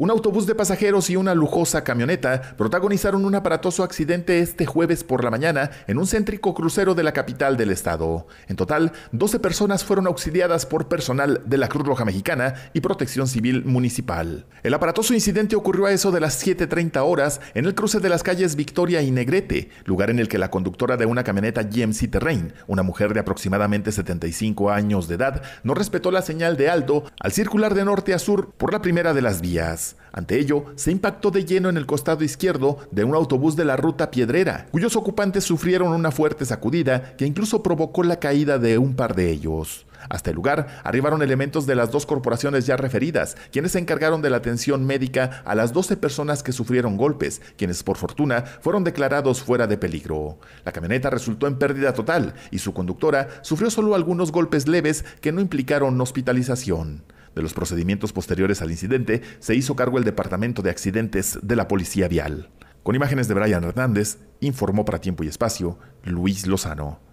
Un autobús de pasajeros y una lujosa camioneta protagonizaron un aparatoso accidente este jueves por la mañana en un céntrico crucero de la capital del estado. En total, 12 personas fueron auxiliadas por personal de la Cruz Roja Mexicana y Protección Civil Municipal. El aparatoso incidente ocurrió a eso de las 7.30 horas en el cruce de las calles Victoria y Negrete, lugar en el que la conductora de una camioneta GMC Terrain, una mujer de aproximadamente 75 años de edad, no respetó la señal de alto al circular de norte a sur por la primera de las vías. Ante ello, se impactó de lleno en el costado izquierdo de un autobús de la ruta Piedrera, cuyos ocupantes sufrieron una fuerte sacudida que incluso provocó la caída de un par de ellos. Hasta el lugar arribaron elementos de las dos corporaciones ya referidas, quienes se encargaron de la atención médica a las 12 personas que sufrieron golpes, quienes por fortuna fueron declarados fuera de peligro. La camioneta resultó en pérdida total y su conductora sufrió solo algunos golpes leves que no implicaron hospitalización. De los procedimientos posteriores al incidente se hizo cargo el Departamento de Accidentes de la Policía Vial. Con imágenes de Brian Hernández, informó para Tiempo y Espacio Luis Lozano.